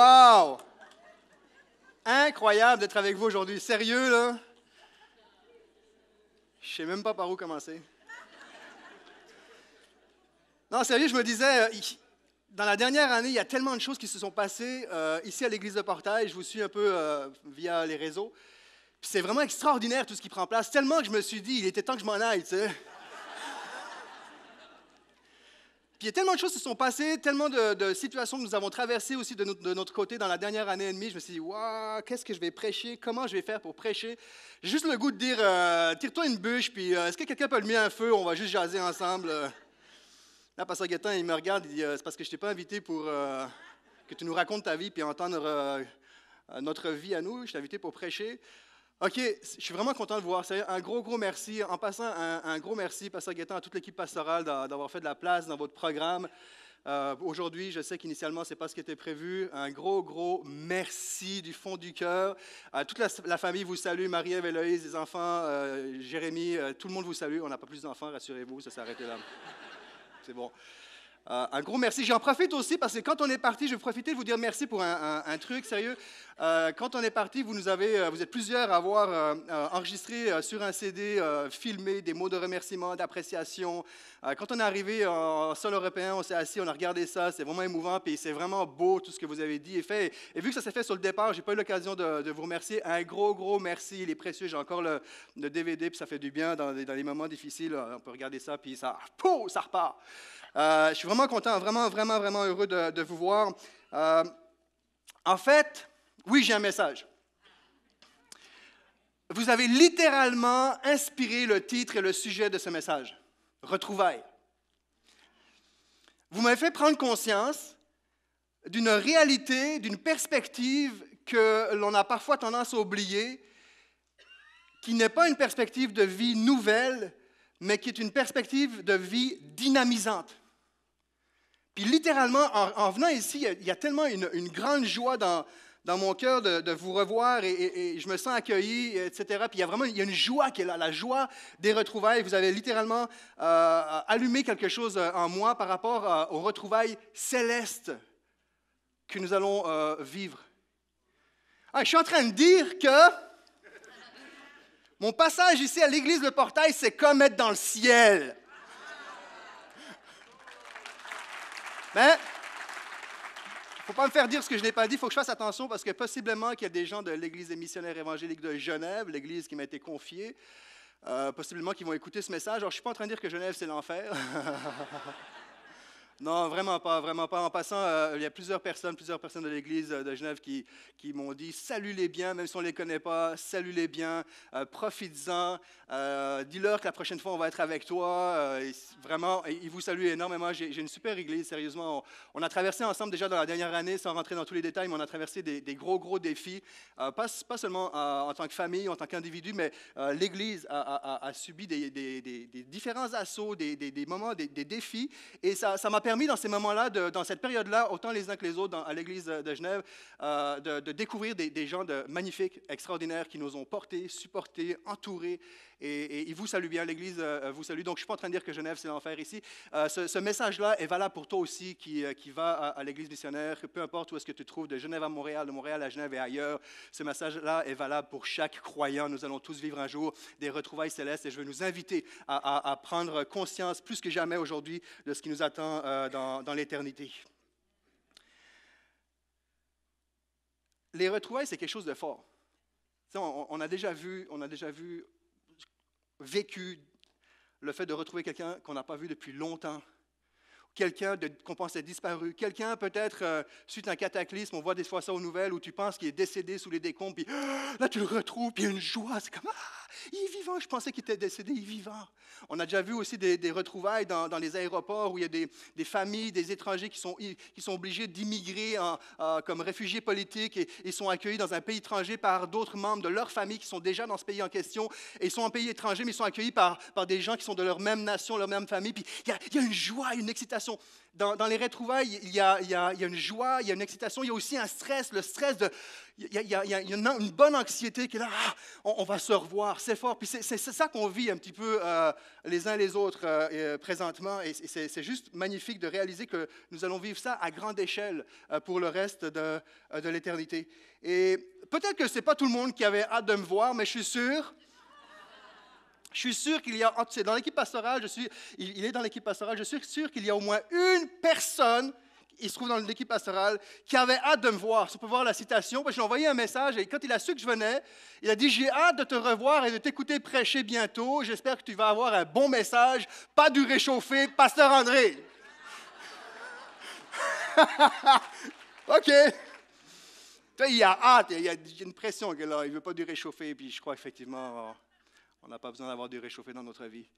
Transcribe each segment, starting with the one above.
Wow! Incroyable d'être avec vous aujourd'hui. Sérieux, là? Je sais même pas par où commencer. Non, sérieux, je me disais, euh, dans la dernière année, il y a tellement de choses qui se sont passées euh, ici à l'église de Portail. Je vous suis un peu euh, via les réseaux. c'est vraiment extraordinaire tout ce qui prend place. Tellement que je me suis dit, il était temps que je m'en aille, tu sais. Puis il y a tellement de choses qui se sont passées, tellement de, situations que nous avons traversées aussi de notre, côté dans la dernière année et demie. Je me suis dit, waouh, qu'est-ce que je vais prêcher? Comment je vais faire pour prêcher? J'ai juste le goût de dire, euh, tire-toi une bûche, puis euh, est-ce que quelqu'un peut le mettre un feu? On va juste jaser ensemble. Euh, là, Pasteur Gaétan, il me regarde, il dit, c'est parce que je ne t'ai pas invité pour que tu nous racontes ta vie, puis entendre notre vie à nous. Je t'ai invité pour prêcher. OK, je suis vraiment content de vous voir. Un gros, gros merci. En passant, un, gros merci, Pasteur Gaétan, à toute l'équipe pastorale d'avoir fait de la place dans votre programme. Euh, aujourd'hui, je sais qu'initialement, ce n'est pas ce qui était prévu. Un gros, gros merci du fond du cœur. à euh, toute la, famille vous salue. Marie-Ève, Héloïse, les enfants, euh, Jérémy, tout le monde vous salue. On n'a pas plus d'enfants, rassurez-vous, ça s'est arrêté là. C'est bon. Euh, un gros merci. J'en profite aussi parce que quand on est parti, je vais profiter de vous dire merci pour un, truc sérieux. Euh, quand on est parti, vous nous avez, euh, vous êtes plusieurs à avoir enregistré sur un CD, filmé des mots de remerciement, d'appréciation. quand on est arrivé en sol européen, on s'est assis, on a regardé ça. C'est vraiment émouvant, puis c'est vraiment beau tout ce que vous avez dit et fait. Et vu que ça s'est fait sur le départ, j'ai pas eu l'occasion de, vous remercier. Un gros, gros merci. Il est précieux. J'ai encore le, DVD, puis ça fait du bien dans, dans les moments difficiles. On peut regarder ça, puis ça, ça repart. Euh, je suis vraiment content, vraiment, vraiment, vraiment heureux de, vous voir. Euh, en fait, oui, j'ai un message. Vous avez littéralement inspiré le titre et le sujet de ce message, Retrouvailles. Vous m'avez fait prendre conscience d'une réalité, d'une perspective que l'on a parfois tendance à oublier, qui n'est pas une perspective de vie nouvelle, mais qui est une perspective de vie dynamisante. Puis littéralement, en, venant ici, il y, a, tellement une, grande joie dans, dans mon cœur de, vous revoir et, je me sens accueilli, etc. Puis il y a vraiment il y a une joie qui est là, la joie des retrouvailles. Vous avez littéralement euh, allumé quelque chose euh, en moi par rapport au euh, aux retrouvailles célestes que nous allons vivre. Ah, je suis en train de dire que mon passage ici à l'église Le Portail, c'est comme être dans le ciel. Mais faut pas me faire dire ce que je n'ai pas dit. Il faut que je fasse attention parce que possiblement qu'il y a des gens de l'Église des missionnaires évangéliques de Genève, l'Église qui m'a été confiée, euh, possiblement qui vont écouter ce message. Alors, je ne suis pas en train de dire que Genève, c'est l'enfer. Non, vraiment pas, vraiment pas. En passant, euh, il y a plusieurs personnes, plusieurs personnes de l'Église euh, de Genève qui, qui m'ont dit, salue-les bien, même si on ne les connaît pas, salue-les bien, euh, profites-en, dis-leur que la prochaine fois, on va être avec toi. vraiment, ils vous saluent énormément. J'ai une super Église, sérieusement. On, a traversé ensemble déjà dans la dernière année, sans rentrer dans tous les détails, mais on a traversé des, gros, gros défis, pas, pas, seulement en tant que famille, en tant qu'individu, mais l'Église a, a, subi des, des, différents assauts, des, moments, des, défis, et ça m'a permis dans ces moments-là, dans cette période-là, autant les uns que les autres à l'église de, Genève, euh, de, découvrir des, gens magnifiques, extraordinaires, qui nous ont portés, supportés, entourés, et, il vous salue bien, l'Église euh, vous salue. Donc, je ne suis pas en train de dire que Genève, c'est l'enfer ici. Euh, ce, message-là est valable pour toi aussi qui, euh, qui va à, l'Église missionnaire, peu importe où est-ce que tu te trouves, de Genève à Montréal, de Montréal à Genève et ailleurs. Ce message-là est valable pour chaque croyant. Nous allons tous vivre un jour des retrouvailles célestes et je veux nous inviter à, prendre conscience plus que jamais aujourd'hui de ce qui nous attend dans, dans l'éternité. Les retrouvailles, c'est quelque chose de fort. on, a déjà vu, on a déjà vu vécu, le fait de retrouver quelqu'un qu'on n'a pas vu depuis longtemps, quelqu'un qu'on pensait disparu, quelqu'un peut-être euh, suite à un cataclysme, on voit des fois ça aux nouvelles, où tu penses qu'il est décédé sous les décombres, puis là tu le retrouves, puis il y a une joie, c'est comme, ah, il est vivant, je pensais qu'il était décédé, il est vivant. On a déjà vu aussi des, retrouvailles dans, les aéroports où il y a des, familles, des étrangers qui sont, qui sont obligés d'immigrer comme réfugiés politiques et, ils sont accueillis dans un pays étranger par d'autres membres de leur famille qui sont déjà dans ce pays en question, et ils sont en pays étranger, mais ils sont accueillis par, par des gens qui sont de leur même nation, leur même famille, puis il il y a une joie, une excitation dans, dans les retrouvailles, il y, a, une joie, il y a une excitation, il y a aussi un stress, le stress de... Il y a, une, bonne anxiété qui est là, ah, on, va se revoir, c'est fort. Puis c'est ça qu'on vit un petit peu euh, les uns les autres euh, euh, présentement. Et c'est juste magnifique de réaliser que nous allons vivre ça à grande échelle pour le reste de, de l'éternité. Et peut-être que ce n'est pas tout le monde qui avait hâte de me voir, mais je suis sûr je suis sûr qu'il y a, dans l'équipe pastorale, je suis, il, est dans l'équipe pastorale, je suis sûr qu'il y a au moins une personne il se trouve dans l'équipe pastorale, qui avait hâte de me voir. Si on peut voir la citation, je lui j'ai envoyé un message et quand il a su que je venais, il a dit J'ai hâte de te revoir et de t'écouter prêcher bientôt. J'espère que tu vas avoir un bon message, pas du réchauffé, Pasteur André. OK. Il a hâte, il y a une pression que là, il ne veut pas du réchauffé, puis je crois effectivement. On n'a pas besoin d'avoir du réchauffé dans notre vie.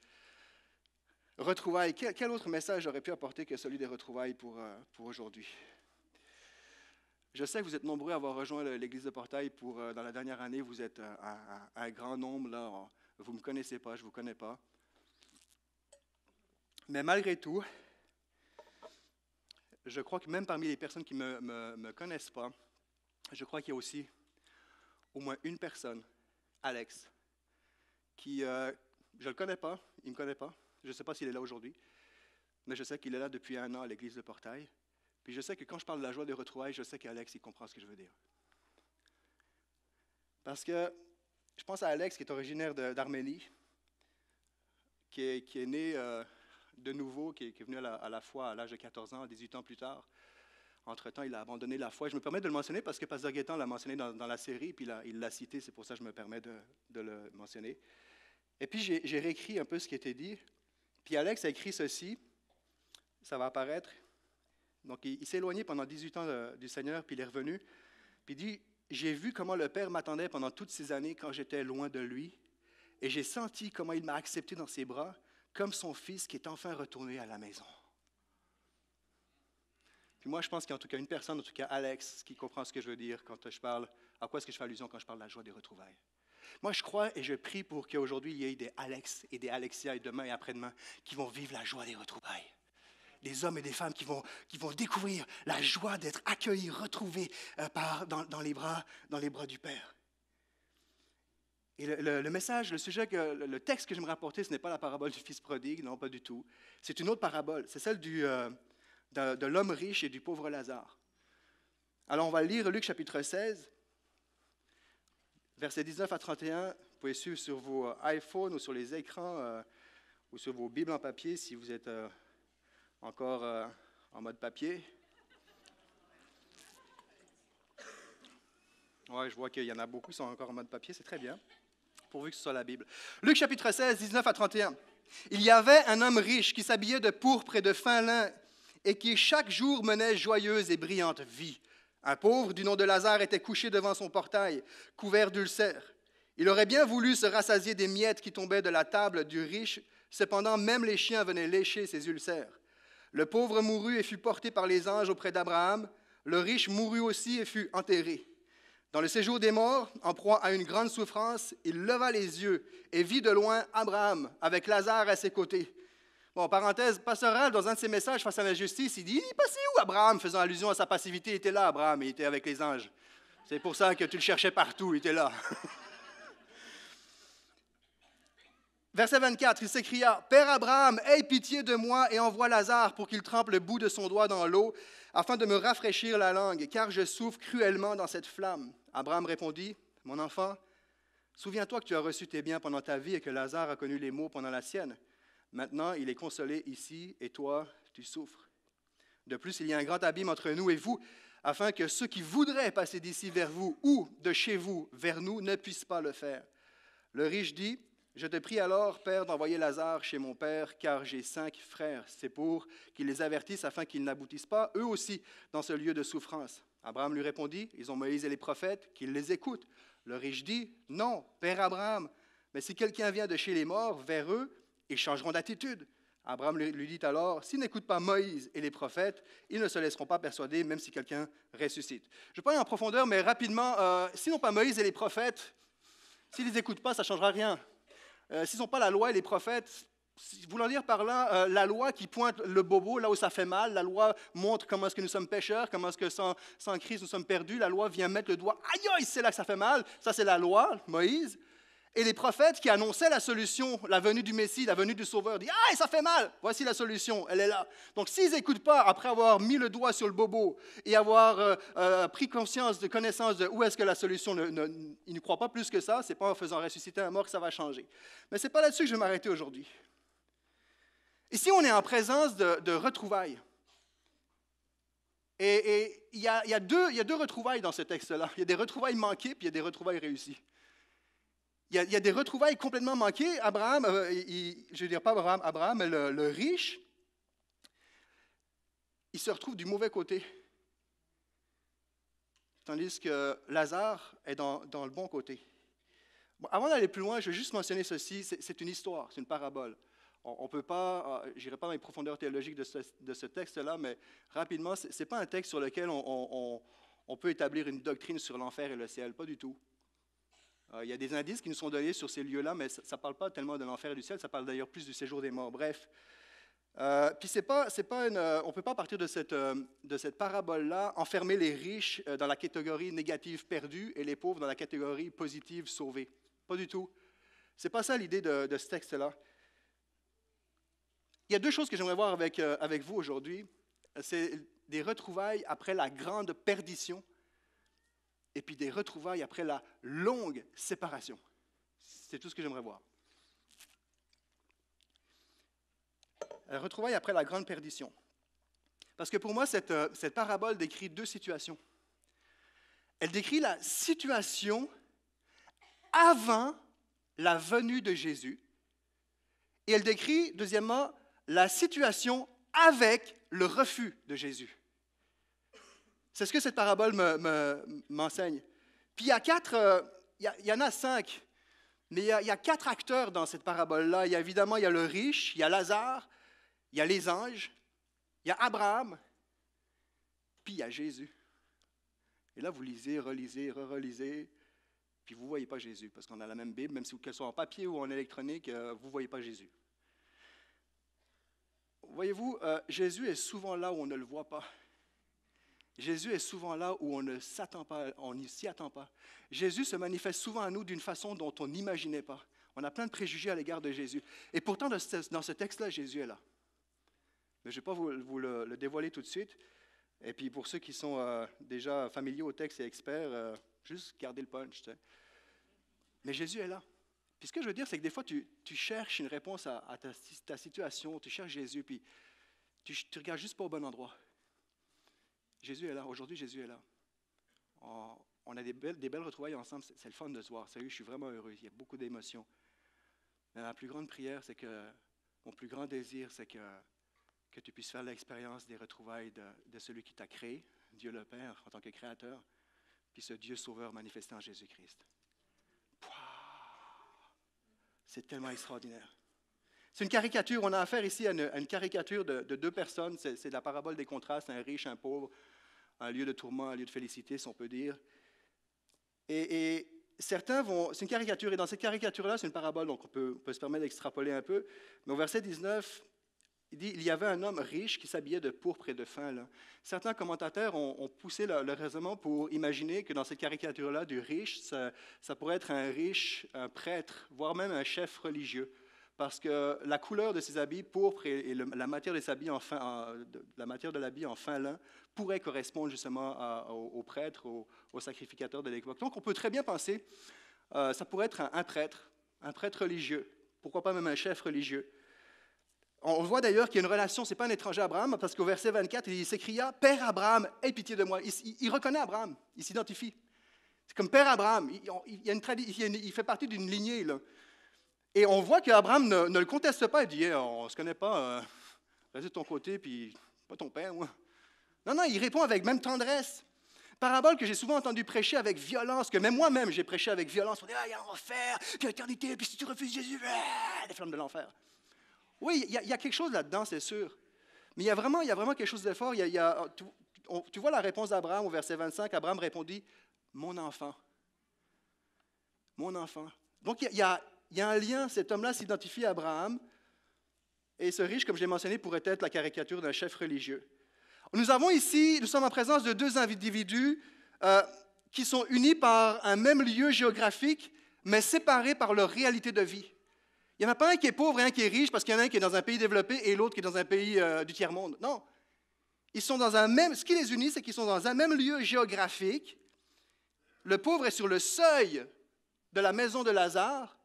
Retrouvailles. Quel, autre message j'aurais pu apporter que celui des retrouvailles pour, euh, pour aujourd'hui? Je sais que vous êtes nombreux à avoir rejoint l'Église de Portail pour, euh, dans la dernière année. Vous êtes euh, un, grand nombre. Là. vous ne me connaissez pas, je ne vous connais pas. Mais malgré tout, je crois que même parmi les personnes qui ne me, me, connaissent pas, je crois qu'il y a aussi au moins une personne, Alex, qui, euh, je ne le connais pas, il ne me connaît pas, je ne sais pas s'il est là aujourd'hui, mais je sais qu'il est là depuis un an à l'église de Portail. Puis je sais que quand je parle de la joie de retrouvailles, je sais qu'Alex, il comprend ce que je veux dire. Parce que je pense à Alex, qui est originaire d'Arménie, qui est, né euh, de nouveau, qui est, venu à à la foi à l'âge de 14 ans, 18 ans plus tard, entre-temps, il a abandonné la foi. Je me permets de le mentionner parce que Pasteur l'a mentionné dans, la série, puis il l'a cité, c'est pour ça que je me permets de, le mentionner. Et puis, j'ai réécrit un peu ce qui était dit. Puis Alex a écrit ceci, ça va apparaître. Donc, il, s'est éloigné pendant 18 ans euh, du Seigneur, puis il est revenu. Puis il dit, j'ai vu comment le Père m'attendait pendant toutes ces années quand j'étais loin de lui, et j'ai senti comment il m'a accepté dans ses bras, comme son fils qui est enfin retourné à la maison. Puis moi, je pense qu'il y a en tout cas, une personne, en tout cas Alex, qui comprend ce que je veux dire quand je parle, à quoi est-ce que je fais allusion quand je parle de la joie des retrouvailles. Moi, je crois et je prie pour qu'aujourd'hui, il y ait des Alex et des Alexia et demain et après-demain qui vont vivre la joie des retrouvailles. Des hommes et des femmes qui vont, qui vont découvrir la joie d'être accueillis, retrouvés euh, par, dans, les bras, dans les bras du Père. Et le, message, le sujet, le, texte que je me rapporter, ce n'est pas la parabole du fils prodigue, non, pas du tout. C'est une autre parabole. C'est celle du, euh, de, l'homme riche et du pauvre Lazare. Alors on va lire Luc chapitre 16, versets 19 à 31. Vous pouvez suivre sur vos euh, iPhones ou sur les écrans euh, ou sur vos Bibles en papier si vous êtes euh, encore en mode papier. Ouais, je vois qu'il y en a beaucoup qui sont encore en mode papier, c'est très bien, pourvu que ce soit la Bible. Luc chapitre 16, 19 à 31. Il y avait un homme riche qui s'habillait de pourpre et de fin lin et qui chaque jour menait joyeuse et brillante vie. Un pauvre du nom de Lazare était couché devant son portail, couvert d'ulcères. Il aurait bien voulu se rassasier des miettes qui tombaient de la table du riche, cependant même les chiens venaient lécher ses ulcères. Le pauvre mourut et fut porté par les anges auprès d'Abraham. Le riche mourut aussi et fut enterré. Dans le séjour des morts, en proie à une grande souffrance, il leva les yeux et vit de loin Abraham avec Lazare à ses côtés. Bon, parenthèse passerelle, dans un de ses messages face à la justice, il dit Il est passé où Abraham faisant allusion à sa passivité, il était là, Abraham, il était avec les anges. C'est pour ça que tu le cherchais partout, il était là. Verset 24, il s'écria, Père Abraham, aie pitié de moi et envoie Lazare pour qu'il trempe le bout de son doigt dans l'eau, afin de me rafraîchir la langue, car je souffre cruellement dans cette flamme. Abraham répondit, Mon enfant, souviens-toi que tu as reçu tes biens pendant ta vie et que Lazare a connu les maux pendant la sienne. Maintenant, il est consolé ici, et toi, tu souffres. De plus, il y a un grand abîme entre nous et vous, afin que ceux qui voudraient passer d'ici vers vous ou de chez vous vers nous ne puissent pas le faire. Le riche dit, Je te prie alors, Père, d'envoyer Lazare chez mon Père, car j'ai cinq frères. C'est pour qu'ils les avertissent afin qu'ils n'aboutissent pas, eux aussi, dans ce lieu de souffrance. Abraham lui répondit, Ils ont Moïse et les prophètes, qu'ils les écoutent. Le riche dit, Non, Père Abraham, mais si quelqu'un vient de chez les morts vers eux, ils changeront d'attitude. Abraham lui dit alors, s'ils n'écoutent pas Moïse et les prophètes, ils ne se laisseront pas persuader, même si quelqu'un ressuscite. Je ne vais pas en profondeur, mais rapidement, euh, s'ils n'ont pas Moïse et les prophètes, s'ils n'écoutent écoutent pas, ça ne changera rien. Euh, s'ils n'ont pas la loi et les prophètes, voulant dire par là, euh, la loi qui pointe le bobo là où ça fait mal, la loi montre comment est-ce que nous sommes pécheurs, comment est-ce que sans, sans Christ nous sommes perdus, la loi vient mettre le doigt, aïe aïe, c'est là que ça fait mal, ça c'est la loi, Moïse. Et les prophètes qui annonçaient la solution, la venue du Messie, la venue du Sauveur, disent Ah, ça fait mal Voici la solution, elle est là. Donc, s'ils n'écoutent pas, après avoir mis le doigt sur le bobo et avoir euh, euh, pris conscience, de connaissance de où est-ce que la solution, ne, ils ne croient pas plus que ça, c'est pas en faisant ressusciter un mort que ça va changer. Mais c'est pas là-dessus que je vais m'arrêter aujourd'hui. Ici, on est en présence de, retrouvailles. Et il y, y a deux retrouvailles dans ce texte-là. Il y a des retrouvailles manquées, puis il y a des retrouvailles réussies. Il y, a, des retrouvailles complètement manquées. Abraham, euh, je ne veux dire pas Abraham, Abraham le, riche, il se retrouve du mauvais côté. Tandis que Lazare est dans, le bon côté. avant d'aller plus loin, je veux juste mentionner ceci. C'est une histoire, c'est une parabole. On ne peut pas, euh, pas dans les profondeurs théologiques de ce, texte-là, mais rapidement, ce n'est pas un texte sur lequel on, peut établir une doctrine sur l'enfer et le ciel, pas du tout. Euh, il y a des indices qui nous sont donnés sur ces lieux-là, mais ça ne parle pas tellement de l'enfer et du ciel, ça parle d'ailleurs plus du séjour des morts. Bref. Euh, puis c'est pas, c'est pas une, euh, on ne peut pas partir de cette, de cette parabole-là, enfermer les riches dans la catégorie négative perdue et les pauvres dans la catégorie positive sauvée. Pas du tout. C'est pas ça l'idée de, ce texte-là. Il y a deux choses que j'aimerais voir avec, avec vous aujourd'hui. C'est des retrouvailles après la grande perdition et puis des retrouvailles après la longue séparation. C'est tout ce que j'aimerais voir. Euh, retrouvailles après la grande perdition. Parce que pour moi, cette, euh, cette parabole décrit deux situations. Elle décrit la situation avant la venue de Jésus. Et elle décrit, deuxièmement, la situation avec le refus de Jésus. C'est ce que cette parabole m'enseigne. Me, Puis il y quatre, il, y en a cinq, mais il y a, quatre acteurs dans cette parabole-là. Il y a évidemment, il y a le riche, il y a Lazare, il y a les anges, il y a Abraham, puis il y a Jésus. Et là, vous lisez, relisez, relisez puis vous ne voyez pas Jésus, parce qu'on a la même Bible, même si qu'elle soit en papier ou en électronique, vous ne voyez pas Jésus. Voyez-vous, Jésus est souvent là où on ne le voit pas. Jésus est souvent là où on ne s'attend pas, on s'y attend pas. Jésus se manifeste souvent à nous d'une façon dont on n'imaginait pas. On a plein de préjugés à l'égard de Jésus. Et pourtant, dans ce texte-là, Jésus est là. Mais je ne vais pas vous, le, dévoiler tout de suite. Et puis pour ceux qui sont euh, déjà familiers au texte et experts, euh, juste gardez le punch. Mais Jésus est là. Puis ce que je veux dire, c'est que des fois, tu, cherches une réponse à, ta, ta, situation, tu cherches Jésus, puis tu ne regardes juste pas au bon endroit. Jésus est là. Aujourd'hui, Jésus est là. Oh, on, a des belles, retrouvailles ensemble. C'est le fun de se voir. Salut, je suis vraiment heureux. Il y a beaucoup d'émotions. ma plus grande prière, c'est que mon plus grand désir, c'est que, que tu puisses faire l'expérience des retrouvailles de, celui qui t'a créé, Dieu le Père, en tant que créateur, puis ce Dieu sauveur manifesté en Jésus-Christ. C'est tellement extraordinaire. C'est une caricature. On a affaire ici à une, caricature de, de, deux personnes. C'est, la parabole des contrastes, un riche, un pauvre, un lieu de tourment, un lieu de félicité, si on peut dire. Et, certains vont, c'est une caricature, et dans cette caricature-là, c'est une parabole, donc on peut, se permettre d'extrapoler un peu. Mais au verset 19, il dit, il y avait un homme riche qui s'habillait de pourpre et de fin. Certains commentateurs ont, poussé le, raisonnement pour imaginer que dans cette caricature-là du riche, ça, pourrait être un riche, un prêtre, voire même un chef religieux parce que la couleur de ses habits, pourpre, et, la, matière de, de l'habit en fin lin, pourrait correspondre justement à, aux, prêtres, aux, sacrificateurs de l'époque. Donc on peut très bien penser, euh, ça pourrait être un, prêtre, un prêtre religieux, pourquoi pas même un chef religieux. On voit d'ailleurs qu'il y a une relation, ce n'est pas un étranger à Abraham, parce qu'au verset 24, il s'écria, Père Abraham, aie pitié de moi. Il, il, reconnaît Abraham, il s'identifie. C'est comme Père Abraham, il, a une, il, fait partie d'une lignée. Là. Et on voit qu'Abraham ne, ne, le conteste pas. Il dit eh, On ne se connaît pas, reste euh, vas de ton côté, puis pas ton père, moi. Non, non, il répond avec même tendresse. Parabole que j'ai souvent entendu prêcher avec violence, que même moi-même j'ai prêché avec violence. On dit ah, il y a enfer, puis l'éternité, puis si tu refuses Jésus, les ah, flammes de l'enfer. Oui, il y, a quelque chose là-dedans, c'est sûr. Mais il y, a vraiment, il y a vraiment quelque chose de fort. tu, tu vois la réponse d'Abraham au verset 25 Abraham répondit Mon enfant. Mon enfant. Donc, il y a, il y a un lien, cet homme-là s'identifie à Abraham, et ce riche, comme je l'ai mentionné, pourrait être la caricature d'un chef religieux. Nous avons ici, nous sommes en présence de deux individus euh, qui sont unis par un même lieu géographique, mais séparés par leur réalité de vie. Il n'y en a pas un qui est pauvre et un qui est riche parce qu'il y en a un qui est dans un pays développé et l'autre qui est dans un pays euh, du tiers-monde. Non. Ils sont dans un même, ce qui les unit, c'est qu'ils sont dans un même lieu géographique. Le pauvre est sur le seuil de la maison de Lazare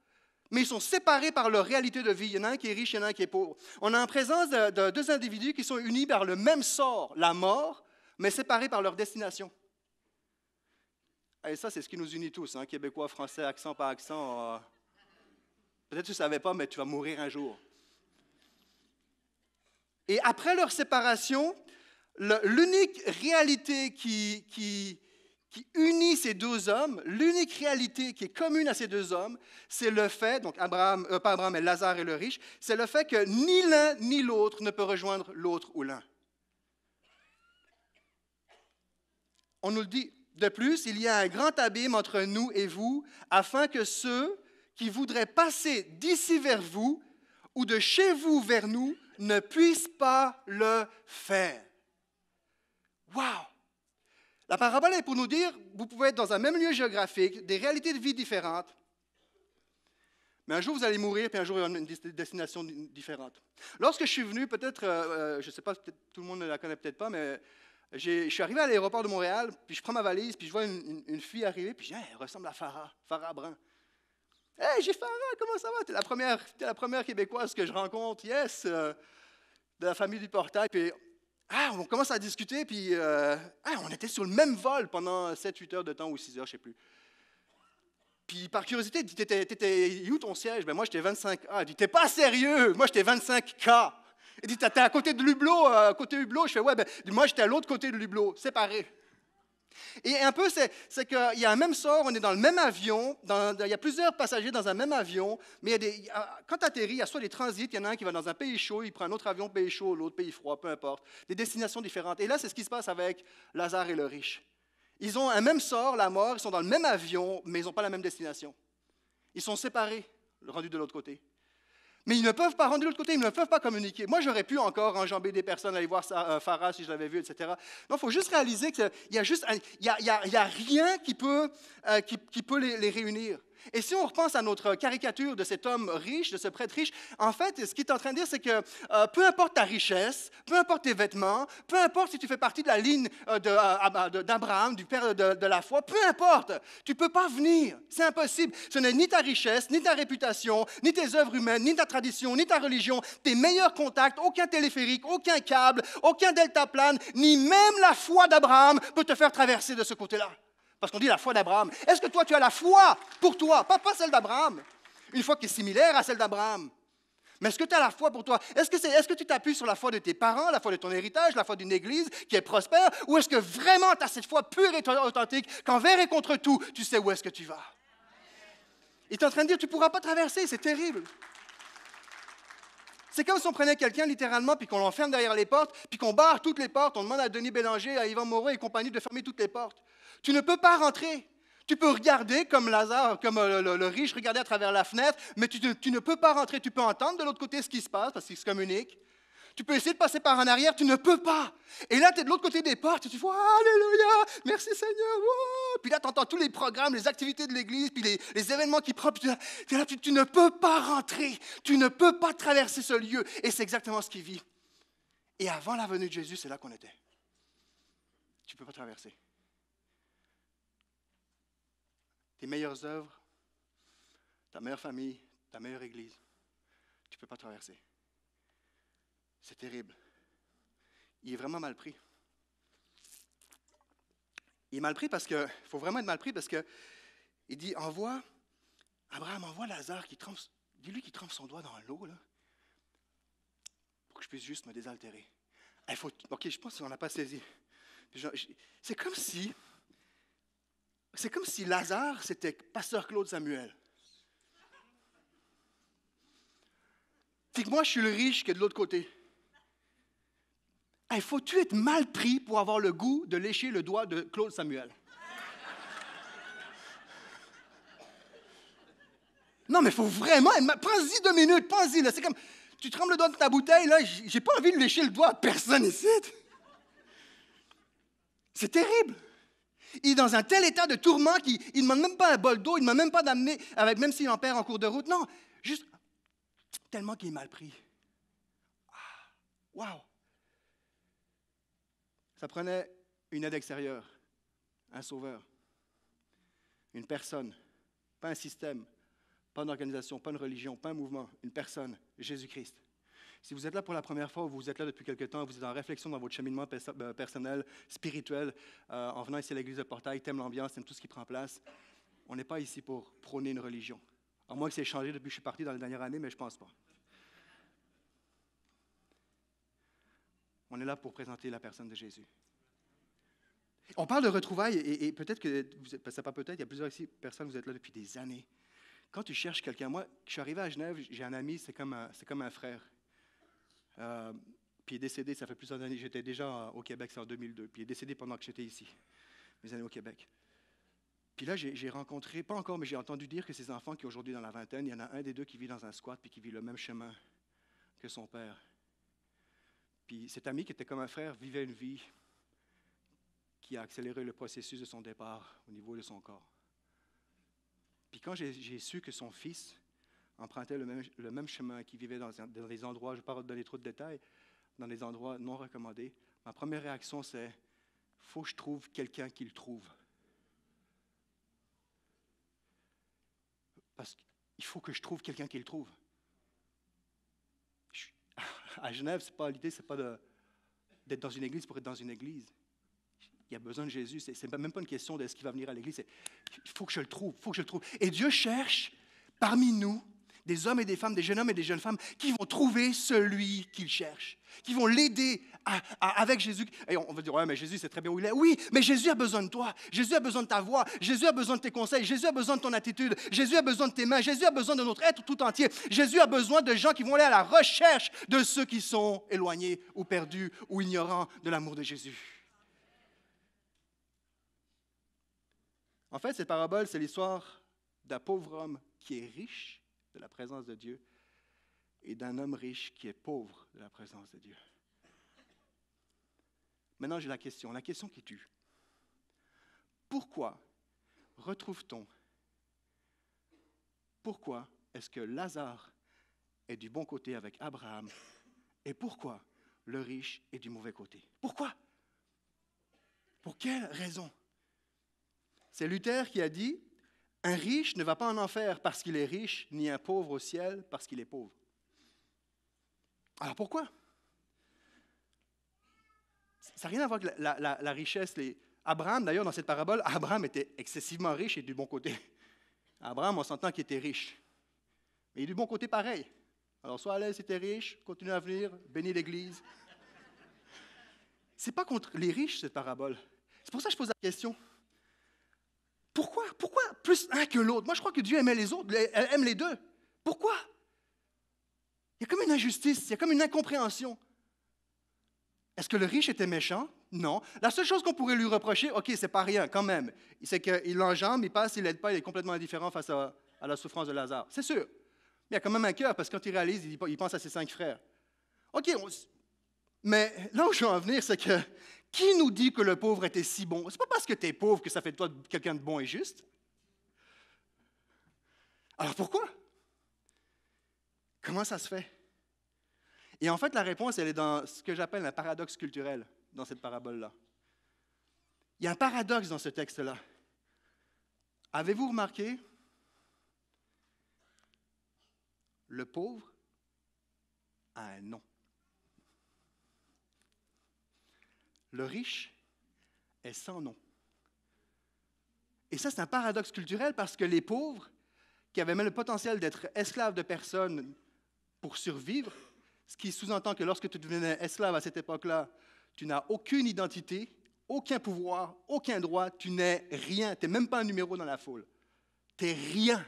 mais ils sont séparés par leur réalité de vie. Il y en a un qui est riche, il y en a un qui est pauvre. On a en présence de, deux individus qui sont unis par le même sort, la mort, mais séparés par leur destination. Et ça, c'est ce qui nous unit tous, hein, Québécois, Français, accent par accent. Euh. Peut-être que tu ne savais pas, mais tu vas mourir un jour. Et après leur séparation, l'unique réalité qui, qui, qui unit ces deux hommes, l'unique réalité qui est commune à ces deux hommes, c'est le fait, donc Abraham, euh, pas Abraham, mais Lazare et le riche, c'est le fait que ni l'un ni l'autre ne peut rejoindre l'autre ou l'un. On nous le dit. De plus, il y a un grand abîme entre nous et vous, afin que ceux qui voudraient passer d'ici vers vous ou de chez vous vers nous ne puissent pas le faire. Waouh! La parabole est pour nous dire, vous pouvez être dans un même lieu géographique, des réalités de vie différentes, mais un jour vous allez mourir, puis un jour il y aura une destination différente. Lorsque je suis venu, peut-être, euh, euh, je ne sais pas, tout le monde ne la connaît peut-être pas, mais je suis arrivé à l'aéroport de Montréal, puis je prends ma valise, puis je vois une, fille arriver, puis je dis, elle ressemble à Farah, Farah Brun. Hé, j'ai Farah, comment ça va? Tu la première, es la première Québécoise que je rencontre, yes, euh, de la famille du portail. Puis ah, on commence à discuter, puis euh, ah, on était sur le même vol pendant 7-8 heures de temps ou 6 heures, je ne sais plus. Puis par curiosité, il dit T'étais, est où ton siège Ben moi, j'étais 25A. Il dit T'es pas sérieux Moi, j'étais 25K. Il dit T'étais à côté de l'hublot, à euh, côté hublot. Je fais Ouais, ben moi, j'étais à l'autre côté de l'hublot, séparé. Et un peu, c'est qu'il y a un même sort, on est dans le même avion, il y a plusieurs passagers dans un même avion, mais quand tu atterris, il y a soit des transits, il y en a un qui va dans un pays chaud, il prend un autre avion pays chaud, l'autre pays froid, peu importe, des destinations différentes. Et là, c'est ce qui se passe avec Lazare et le riche. Ils ont un même sort, la mort, ils sont dans le même avion, mais ils n'ont pas la même destination. Ils sont séparés, rendus de l'autre côté. Mais ils ne peuvent pas rendre de l'autre côté, ils ne peuvent pas communiquer. Moi, j'aurais pu encore enjamber des personnes, aller voir euh, Farah si je l'avais vu, etc. Non, il faut juste réaliser qu'il n'y a, il y a, rien qui peut, euh, qui, peut les réunir. Et si on repense à notre caricature de cet homme riche, de ce prêtre riche, en fait, ce qu'il est en train de dire, c'est que euh, peu importe ta richesse, peu importe tes vêtements, peu importe si tu fais partie de la ligne euh, euh, d'Abraham, du père de, la foi, peu importe, tu ne peux pas venir. C'est impossible. Ce n'est ni ta richesse, ni ta réputation, ni tes œuvres humaines, ni ta tradition, ni ta religion, tes meilleurs contacts, aucun téléphérique, aucun câble, aucun delta plane, ni même la foi d'Abraham peut te faire traverser de ce côté-là. Parce qu'on dit la foi d'Abraham. Est-ce que toi, tu as la foi pour toi? Pas, pas celle d'Abraham. Une foi qui est similaire à celle d'Abraham. Mais est-ce que tu as la foi pour toi? Est-ce que, est, que tu t'appuies sur la foi de tes parents, la foi de ton héritage, la foi d'une église qui est prospère? Ou est-ce que vraiment tu as cette foi pure et authentique qu'envers et contre tout, tu sais où est-ce que tu vas? Il est en train de dire, tu ne pourras pas traverser, c'est terrible. C'est comme si on prenait quelqu'un littéralement, puis qu'on l'enferme derrière les portes, puis qu'on barre toutes les portes. On demande à Denis Bélanger, à Yvan Moreau et compagnie de fermer toutes les portes. Tu ne peux pas rentrer. Tu peux regarder comme Lazare, comme euh, le, riche regardait à travers la fenêtre, mais tu, ne peux pas rentrer. Tu peux entendre de l'autre côté ce qui se passe parce qu'il se communique. Tu peux essayer de passer par en arrière, tu ne peux pas. Et là, tu es de l'autre côté des portes, tu vois oh, Alléluia, merci Seigneur. Oh. Puis là, tu entends tous les programmes, les activités de l'Église, puis les, événements qui prennent. Tu, là, tu, tu ne peux pas rentrer, tu ne peux pas traverser ce lieu. Et c'est exactement ce qu'il vit. Et avant la venue de Jésus, c'est là qu'on était. Tu ne peux pas traverser. tes meilleures œuvres, ta meilleure famille, ta meilleure église. Tu ne peux pas traverser. C'est terrible. Il est vraiment mal pris. Il est mal pris parce que, faut vraiment être mal pris parce que, il dit, envoie, Abraham envoie Lazare qui trempe, dis-lui qu'il trempe son doigt dans l'eau, là, pour que je puisse juste me désaltérer. Il faut, ok, je pense qu'on n'a pas saisi. C'est comme si, c'est comme si Lazare, c'était Pasteur Claude Samuel. sais que moi, je suis le riche qui est de l'autre côté. Il faut-tu être mal pris pour avoir le goût de lécher le doigt de Claude Samuel? Non, mais il faut vraiment. Prends-y deux minutes, prends-y. C'est comme. Tu trembles le doigt de ta bouteille, là, j'ai pas envie de lécher le doigt personne ici. C'est terrible. Il est dans un tel état de tourment qu'il ne demande même pas un bol d'eau, il ne demande même pas d'amener, avec, même s'il en perd en cours de route. Non, juste tellement qu'il est mal pris. Ah, wow! Ça prenait une aide extérieure, un sauveur, une personne, pas un système, pas une organisation, pas une religion, pas un mouvement, une personne, Jésus-Christ. Si vous êtes là pour la première fois ou vous êtes là depuis quelque temps, vous êtes en réflexion dans votre cheminement euh, personnel, spirituel, euh, en venant ici à l'église de Portail, t'aimes l'ambiance, t'aimes tout ce qui prend place, on n'est pas ici pour prôner une religion. À moins que c'est changé depuis que je suis parti dans les dernières années, mais je ne pense pas. On est là pour présenter la personne de Jésus. On parle de retrouvailles, et, peut-être que, vous, ça pas peut-être, il y a plusieurs ici, personnes, vous êtes là depuis des années. Quand tu cherches quelqu'un, moi, je suis arrivé à Genève, j'ai un ami, c'est comme, un, comme un frère. Euh, puis il est décédé, ça fait plusieurs années, j'étais déjà au Québec, c'est en 2002. Puis il est décédé pendant que j'étais ici, mes années au Québec. Puis là, j'ai rencontré, pas encore, mais j'ai entendu dire que ces enfants qui aujourd'hui dans la vingtaine, il y en a un des deux qui vit dans un squat puis qui vit le même chemin que son père. Puis cet ami qui était comme un frère vivait une vie qui a accéléré le processus de son départ au niveau de son corps. Puis quand j'ai su que son fils empruntaient le même, le même chemin, qui vivait dans, des endroits, je ne vais pas donner trop de détails, dans des endroits non recommandés, ma première réaction, c'est faut que je trouve quelqu'un qui le trouve. Parce qu'il faut que je trouve quelqu'un qui le trouve. à Genève, c'est pas l'idée, c'est pas d'être dans une église pour être dans une église. Il y a besoin de Jésus. C'est, n'est même pas une question de ce qu'il va venir à l'église. il faut que je le trouve, il faut que je le trouve. Et Dieu cherche parmi nous des hommes et des femmes, des jeunes hommes et des jeunes femmes qui vont trouver celui qu'ils cherchent, qui vont l'aider avec Jésus. Et on va dire, ouais, mais Jésus, c'est très bien où il est. Oui, mais Jésus a besoin de toi. Jésus a besoin de ta voix. Jésus a besoin de tes conseils. Jésus a besoin de ton attitude. Jésus a besoin de tes mains. Jésus a besoin de notre être tout entier. Jésus a besoin de gens qui vont aller à la recherche de ceux qui sont éloignés ou perdus ou ignorants de l'amour de Jésus. En fait, cette parabole, c'est l'histoire d'un pauvre homme qui est riche de la présence de Dieu et d'un homme riche qui est pauvre de la présence de Dieu. Maintenant, j'ai la question, la question qui tue. Pourquoi retrouve-t-on Pourquoi est-ce que Lazare est du bon côté avec Abraham et pourquoi le riche est du mauvais côté Pourquoi Pour quelle raison C'est Luther qui a dit un riche ne va pas en enfer parce qu'il est riche, ni un pauvre au ciel parce qu'il est pauvre. Alors pourquoi Ça n'a rien à voir avec la, richesse. Les... Abraham, d'ailleurs, dans cette parabole, Abraham était excessivement riche et du bon côté. Abraham, on s'entend qu'il était riche. Mais il est du bon côté, pareil. Alors, soit à l'aise il riche, continue à venir, bénis l'Église. C'est pas contre les riches, cette parabole. C'est pour ça que je pose la question. Pourquoi? Pourquoi plus un que l'autre? Moi, je crois que Dieu aimait les autres, Elle aime les deux. Pourquoi? Il y a comme une injustice, il y a comme une incompréhension. Est-ce que le riche était méchant? Non. La seule chose qu'on pourrait lui reprocher, OK, c'est pas rien quand même, c'est qu'il l'enjambe, il passe, il l'aide pas, il est complètement indifférent face à, la souffrance de Lazare. C'est sûr. Mais il y a quand même un cœur, parce que quand il réalise, il pense à ses cinq frères. OK, mais là où je veux en venir, c'est que qui nous dit que le pauvre était si bon? C'est pas parce que tu es pauvre que ça fait de toi quelqu'un de bon et juste. Alors pourquoi? Comment ça se fait? Et en fait, la réponse, elle est dans ce que j'appelle un paradoxe culturel, dans cette parabole-là. Il y a un paradoxe dans ce texte-là. Avez-vous remarqué le pauvre a un nom? Le riche est sans nom. Et ça, c'est un paradoxe culturel parce que les pauvres, qui avaient même le potentiel d'être esclaves de personnes pour survivre, ce qui sous-entend que lorsque tu devenais esclave à cette époque-là, tu n'as aucune identité, aucun pouvoir, aucun droit, tu n'es rien, tu n'es même pas un numéro dans la foule. Tu n'es rien.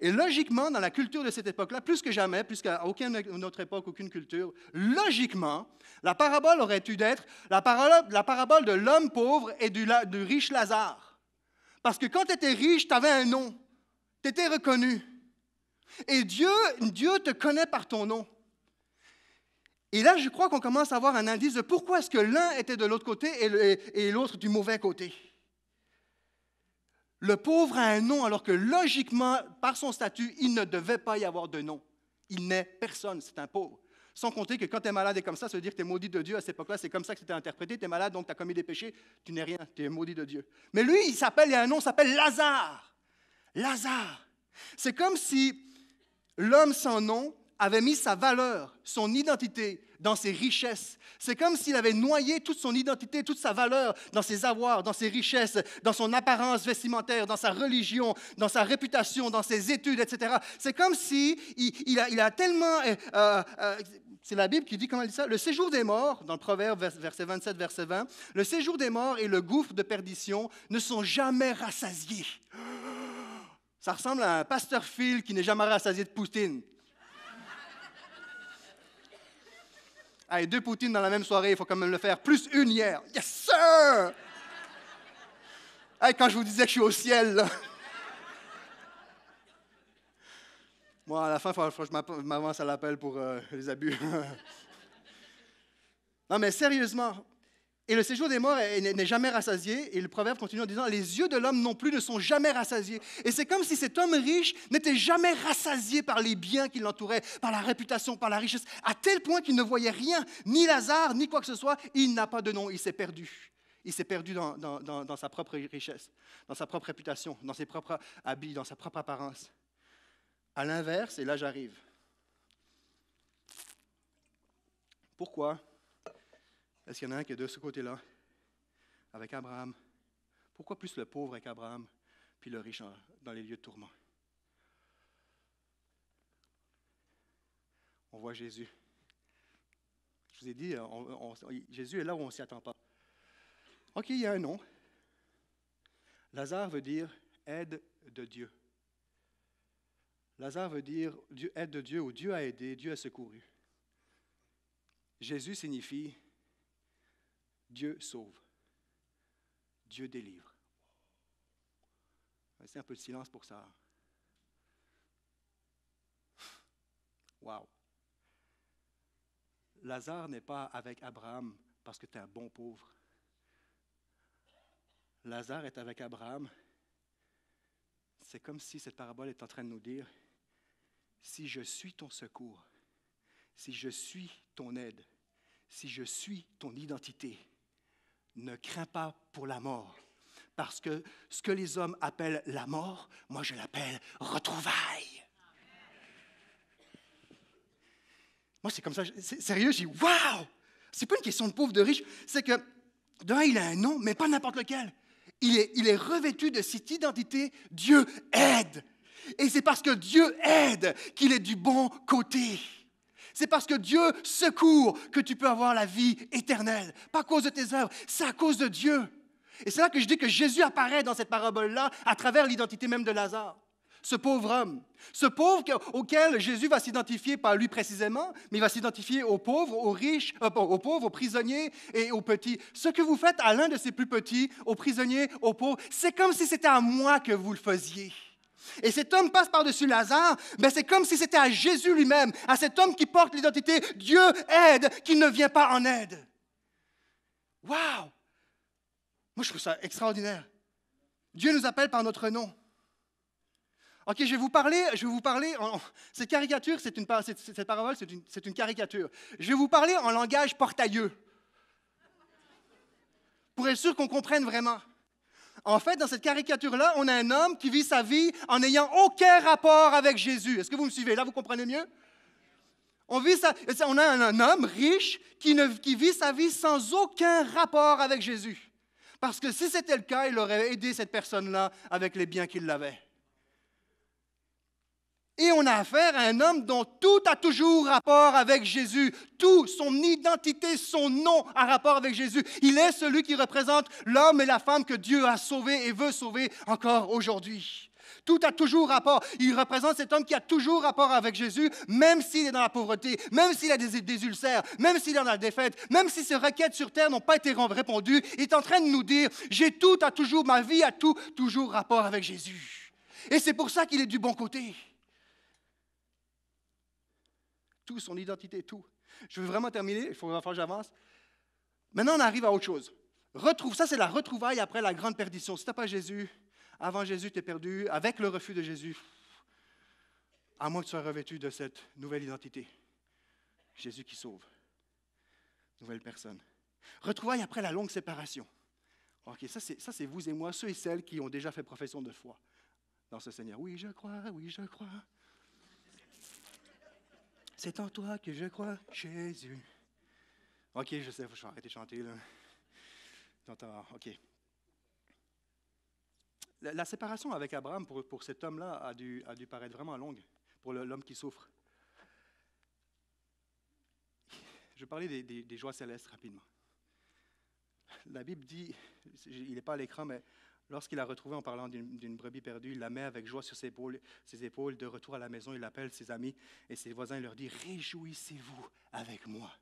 Et logiquement, dans la culture de cette époque-là, plus que jamais, plus aucune autre époque, aucune culture, logiquement, la parabole aurait dû être la parabole, de l'homme pauvre et du, riche Lazare. Parce que quand tu étais riche, tu avais un nom, tu étais reconnu. Et Dieu, Dieu te connaît par ton nom. Et là, je crois qu'on commence à avoir un indice de pourquoi est-ce que l'un était de l'autre côté et l'autre du mauvais côté. Le pauvre a un nom alors que logiquement, par son statut, il ne devait pas y avoir de nom. Il n'est personne, c'est un pauvre. Sans compter que quand tu es malade et comme ça, ça veut dire que tu es maudit de Dieu. À cette époque-là, c'est comme ça que c'était interprété. Tu es malade, donc tu as commis des péchés, tu n'es rien, tu es maudit de Dieu. Mais lui, il s'appelle, il a un nom, s'appelle Lazare. Lazare. C'est comme si l'homme sans nom avait mis sa valeur, son identité dans ses richesses. C'est comme s'il avait noyé toute son identité, toute sa valeur dans ses avoirs, dans ses richesses, dans son apparence vestimentaire, dans sa religion, dans sa réputation, dans ses études, etc. C'est comme si il, a, tellement... Euh, euh, euh, c'est la Bible qui dit, comment elle dit ça Le séjour des morts, dans le Proverbe, verset 27, verset 20, le séjour des morts et le gouffre de perdition ne sont jamais rassasiés. Ça ressemble à un pasteur Phil qui n'est jamais rassasié de Poutine. deux poutines dans la même soirée, il faut quand même le faire. Plus une hier. Yes, sir! Hey, quand je vous disais que je suis au ciel, Moi, à la fin, il faut, que je m'avance à l'appel pour euh, les abus. non, mais sérieusement, et le séjour des morts n'est jamais rassasié. Et le proverbe continue en disant, les yeux de l'homme non plus ne sont jamais rassasiés. Et c'est comme si cet homme riche n'était jamais rassasié par les biens qui l'entouraient, par la réputation, par la richesse, à tel point qu'il ne voyait rien, ni Lazare, ni quoi que ce soit. Il n'a pas de nom, il s'est perdu. Il s'est perdu dans, dans, dans, sa propre richesse, dans sa propre réputation, dans ses propres habits, dans sa propre apparence. À l'inverse, et là j'arrive. Pourquoi est-ce qu'il y en a un qui est de ce côté-là avec Abraham? Pourquoi plus le pauvre avec Abraham, puis le riche dans les lieux de tourment? On voit Jésus. Je vous ai dit, euh, Jésus est là où on ne s'y attend pas. OK, il y a un nom. Lazare veut dire aide de Dieu. Lazare veut dire aide de Dieu ou Dieu a aidé, Dieu a secouru. Jésus signifie Dieu sauve. Dieu délivre. Restez un peu de silence pour ça. Wow. Lazare n'est pas avec Abraham parce que tu es un bon pauvre. Lazare est avec Abraham. C'est comme si cette parabole est en train de nous dire, si je suis ton secours, si je suis ton aide, si je suis ton identité, ne crains pas pour la mort, parce que ce que les hommes appellent la mort, moi je l'appelle retrouvaille. Moi, c'est comme ça. Sérieux, j'ai dis « waouh! C'est pas une question de pauvre, de riche. C'est que, d'un, il a un nom, mais pas n'importe lequel. il est revêtu de cette identité. Dieu aide. Et c'est parce que Dieu aide qu'il est du bon côté. C'est parce que Dieu secourt que tu peux avoir la vie éternelle. Pas à cause de tes œuvres, c'est à cause de Dieu. Et c'est là que je dis que Jésus apparaît dans cette parabole-là à travers l'identité même de Lazare. Ce pauvre homme, ce pauvre auquel Jésus va s'identifier, par lui précisément, mais il va s'identifier aux pauvres, aux riches, euh, aux pauvres, aux prisonniers et aux petits. Ce que vous faites à l'un de ces plus petits, aux prisonniers, aux pauvres, c'est comme si c'était à moi que vous le faisiez et cet homme passe par-dessus Lazare, mais ben, c'est comme si c'était à Jésus lui-même, à cet homme qui porte l'identité Dieu aide, qui ne vient pas en aide. Waouh! Moi, je trouve ça extraordinaire. Dieu nous appelle par notre nom. Ok, je vais vous parler, je vais vous parler, en, cette caricature, c'est une, cette, parabole, c'est une, une, caricature. Je vais vous parler en langage portailleux, pour être sûr qu'on comprenne vraiment. En fait, dans cette caricature-là, on a un homme qui vit sa vie en n'ayant aucun rapport avec Jésus. Est-ce que vous me suivez? Là, vous comprenez mieux? On, vit ça. on a un homme riche qui, qui vit sa vie sans aucun rapport avec Jésus. Parce que si c'était le cas, il aurait aidé cette personne-là avec les biens qu'il avait. Et on a affaire à un homme dont tout a toujours rapport avec Jésus. Tout, son identité, son nom a rapport avec Jésus. Il est celui qui représente l'homme et la femme que Dieu a sauvé et veut sauver encore aujourd'hui. Tout a toujours rapport. Il représente cet homme qui a toujours rapport avec Jésus, même s'il est dans la pauvreté, même s'il a des, ulcères, même s'il est dans la défaite, même si ses requêtes sur terre n'ont pas été répondues. Il est en train de nous dire, j'ai tout, a toujours, ma vie a tout, toujours rapport avec Jésus. Et c'est pour ça qu'il est du bon côté tout, son identité, tout. Je veux vraiment terminer, il faut que j'avance. Maintenant, on arrive à autre chose. Retrouve, ça c'est la retrouvaille après la grande perdition. Si tu n'as pas Jésus, avant Jésus, tu es perdu. Avec le refus de Jésus, à moins que tu sois revêtu de cette nouvelle identité. Jésus qui sauve. Nouvelle personne. Retrouvaille après la longue séparation. OK, ça c'est vous et moi, ceux et celles qui ont déjà fait profession de foi dans ce Seigneur. Oui, je crois, oui, je crois. C'est en toi que je crois, Jésus. Ok, je sais, faut que je vais arrêter de chanter. Là. ok. La, séparation avec Abraham pour, pour cet homme-là a dû, a dû paraître vraiment longue pour l'homme qui souffre. Je vais parler des, des, des joies célestes rapidement. La Bible dit, il n'est pas à l'écran, mais Lorsqu'il la retrouvé, en parlant d'une brebis perdue, il la met avec joie sur ses épaules, De retour à la maison, il appelle ses amis et ses voisins et leur dit, Réjouissez-vous avec moi.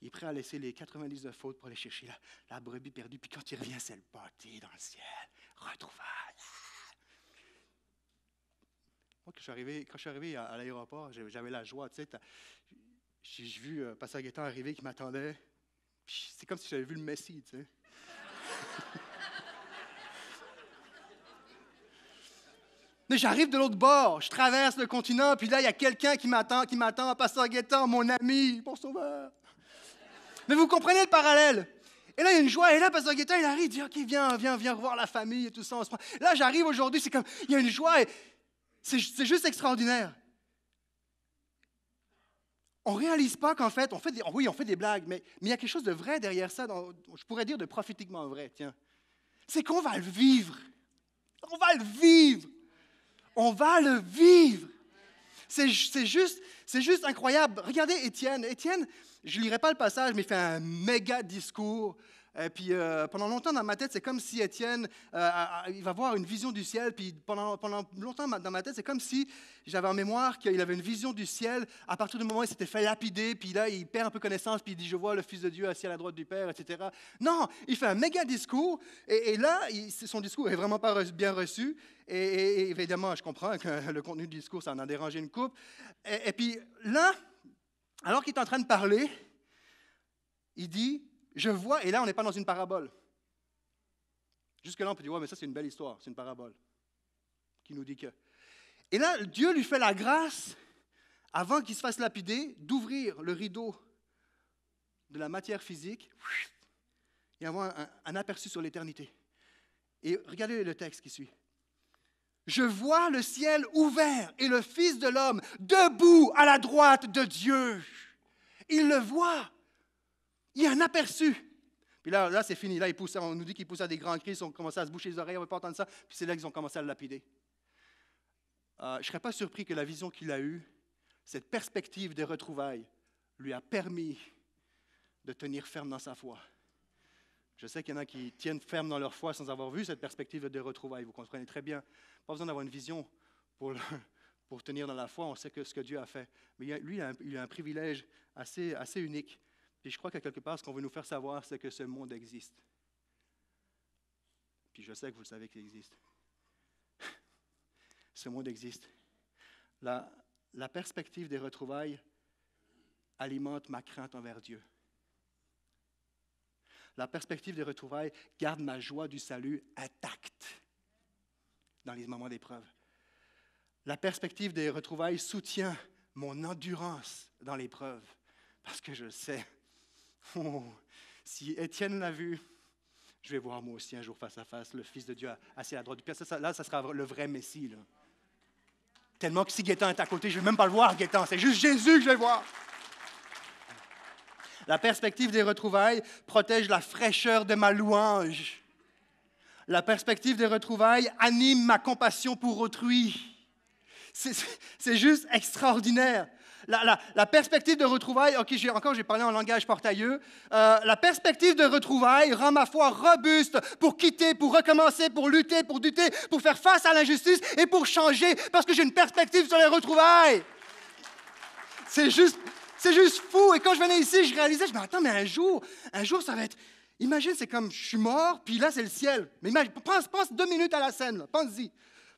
Il est prêt à laisser les 99 fautes pour aller chercher la, brebis perdue. Puis quand il revient, c'est le bâti dans le ciel. Retrouvaille. Moi, quand je suis arrivé, à, l'aéroport, j'avais la joie. Tu sais, j'ai vu euh, Pasteur arriver qui m'attendait. C'est comme si j'avais vu le Messie. Tu sais. Mais J'arrive de l'autre bord, je traverse le continent, puis là, il y a quelqu'un qui m'attend, qui m'attend, Pasteur Guetta, mon ami, mon sauveur. Mais vous comprenez le parallèle? Et là, il y a une joie. Et là, Pasteur Guetta, il arrive, il dit Ok, viens, viens, viens revoir la famille et tout ça. Là, j'arrive aujourd'hui, c'est comme, il y a une joie. Et c'est, juste extraordinaire. On ne réalise pas qu'en fait, on fait des, oui, on fait des blagues, mais, mais il y a quelque chose de vrai derrière ça, je pourrais dire de prophétiquement vrai, tiens. C'est qu'on va le vivre. On va le vivre on va le vivre. C'est juste, juste incroyable. Regardez Étienne. Étienne, je ne lirai pas le passage, mais il fait un méga discours et euh, puis euh, pendant longtemps dans ma tête, c'est comme si Étienne, euh, il va voir une vision du ciel. Puis pendant, pendant longtemps dans ma tête, c'est comme si j'avais en mémoire qu'il avait une vision du ciel à partir du moment où il s'était fait lapider. Puis là, il perd un peu connaissance. Puis il dit, je vois le Fils de Dieu assis à la droite du Père, etc. Non, il fait un méga discours. Et, là, son discours est vraiment pas bien reçu. Et, évidemment, je comprends que le contenu du discours, ça en a dérangé une coupe. et puis là, alors qu'il est en train de parler, il dit, je vois, et là, on n'est pas dans une parabole. Jusque-là, on peut dire, ouais, mais ça, c'est une belle histoire, c'est une parabole qui nous dit que. Et là, Dieu lui fait la grâce, avant qu'il se fasse lapider, d'ouvrir le rideau de la matière physique et avoir un, un aperçu sur l'éternité. Et regardez le texte qui suit. Je vois le ciel ouvert et le Fils de l'homme debout à la droite de Dieu. Il le voit. Il y a un aperçu. Puis là, là c'est fini. Là, il pousse. on nous dit pousse à des grands cris, ils ont commencé à se boucher les oreilles, on ne veut pas entendre ça. Puis c'est là qu'ils ont commencé à le lapider. Euh, je ne serais pas surpris que la vision qu'il a eue, cette perspective de retrouvailles, lui a permis de tenir ferme dans sa foi. Je sais qu'il y en a qui tiennent ferme dans leur foi sans avoir vu cette perspective de retrouvailles. Vous comprenez très bien. Pas besoin d'avoir une vision pour, pour tenir dans la foi. On sait que ce que Dieu a fait. Mais lui, il a un, il a un privilège assez, assez unique. Puis je crois qu'à quelque part, ce qu'on veut nous faire savoir, c'est que ce monde existe. Puis je sais que vous le savez qu'il existe. ce monde existe. La, la perspective des retrouvailles alimente ma crainte envers Dieu. La perspective des retrouvailles garde ma joie du salut intacte dans les moments d'épreuve. La perspective des retrouvailles soutient mon endurance dans l'épreuve, parce que je sais Oh, si Étienne l'a vu, je vais voir moi aussi un jour face à face le Fils de Dieu assis à la droite du Père. là, ça sera le vrai Messie. Tellement que si Gaétan est à côté, je ne vais même pas le voir, Gaétan. C'est juste Jésus que je vais voir. La perspective des retrouvailles protège la fraîcheur de ma louange. La perspective des retrouvailles anime ma compassion pour autrui. C'est juste extraordinaire. La, perspective de retrouvailles, ok, j'ai, encore j'ai parlé en langage portailleux, euh, la perspective de retrouvailles rend ma foi robuste pour quitter, pour recommencer, pour lutter, pour lutter, pour faire face à l'injustice et pour changer, parce que j'ai une perspective sur les retrouvailles. C'est juste, c'est juste fou. Et quand je venais ici, je réalisais, je me attends, mais un jour, un jour, ça va être... Imagine, c'est comme je suis mort, puis là, c'est le ciel. Mais pense, pense deux minutes à la scène, pense-y.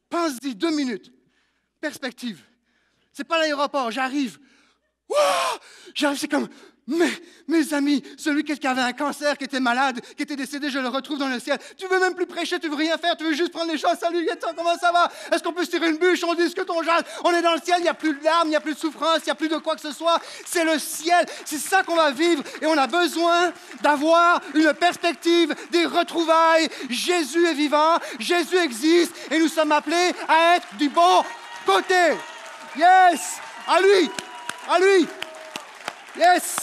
Pense-y deux minutes. Perspective. C'est pas l'aéroport, j'arrive. J'arrive, c'est comme, mais, mes amis, celui qui avait un cancer, qui était malade, qui était décédé, je le retrouve dans le ciel. Tu veux même plus prêcher, tu veux rien faire, tu veux juste prendre les choses. Salut, comment ça va Est-ce qu'on peut se tirer une bûche On que ton jase. On est dans le ciel, il n'y a plus de larmes, il n'y a plus de souffrance, il n'y a plus de quoi que ce soit. C'est le ciel, c'est ça qu'on va vivre. Et on a besoin d'avoir une perspective, des retrouvailles. Jésus est vivant, Jésus existe, et nous sommes appelés à être du bon côté. Yes À lui À lui Yes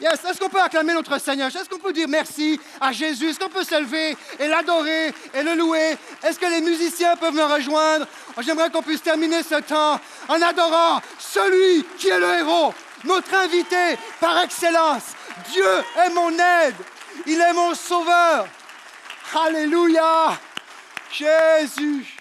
Yes, est-ce qu'on peut acclamer notre Seigneur? Est-ce qu'on peut dire merci à Jésus? Est-ce qu'on peut s'élever et l'adorer et le louer? Est-ce que les musiciens peuvent me rejoindre? Oh, j'aimerais qu'on puisse terminer ce temps en adorant celui qui est le héros, notre invité par excellence. Dieu est mon aide, il est mon sauveur. Alléluia. Jésus.